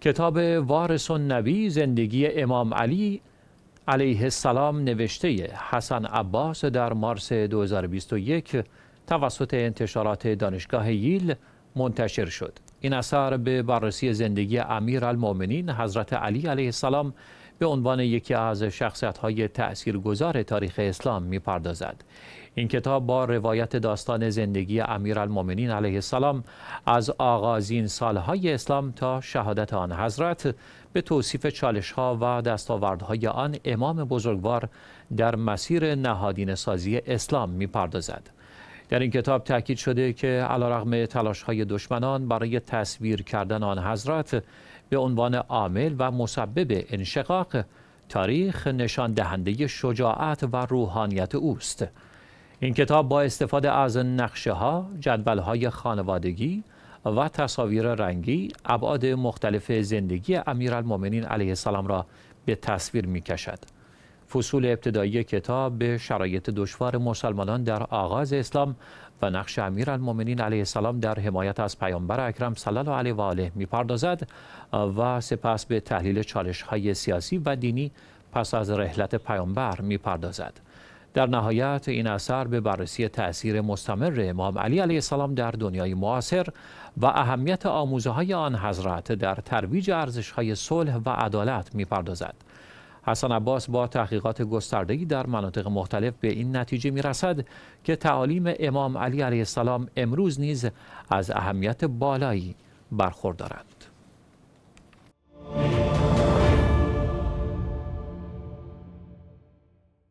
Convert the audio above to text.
کتاب وارث النبی زندگی امام علی علیه السلام نوشته حسن عباس در مارس 2021 توسط انتشارات دانشگاه ییل منتشر شد این اثر به بررسی زندگی امیر حضرت علی علیه السلام به عنوان یکی از شخصیت های تأثیر گذار تاریخ اسلام می پردازد. این کتاب با روایت داستان زندگی امیرالمؤمنین علیه السلام از آغازین سالهای اسلام تا شهادت آن حضرت به توصیف چالش ها و دستاوردهای آن امام بزرگوار در مسیر نهادین سازی اسلام می پردازد. در این کتاب تاکید شده که رغم تلاش های دشمنان برای تصویر کردن آن حضرت به عنوان عامل و مسبب انشقاق تاریخ نشان دهنده شجاعت و روحانیت اوست این کتاب با استفاده از نقشه ها، جدول های خانوادگی و تصاویر رنگی ابعاد مختلف زندگی امیرالمومنین علیه السلام را به تصویر می کشد. فصول ابتدایی کتاب به شرایط دشوار مسلمانان در آغاز اسلام و نقش امیرالمؤمنین علیه السلام در حمایت از پیامبر اکرم صلی الله علیه و آله میپردازد و سپس به تحلیل چالش های سیاسی و دینی پس از رحلت پیامبر میپردازد در نهایت این اثر به بررسی تأثیر مستمر امام علی علیه السلام در دنیای معاصر و اهمیت آموزه آن حضرت در ترویج ارزش های صلح و عدالت میپردازد. حسن عباس با تحقیقات گسترده‌ای در مناطق مختلف به این نتیجه میرسد که تعالیم امام علی علیه السلام امروز نیز از اهمیت بالایی برخوردارد.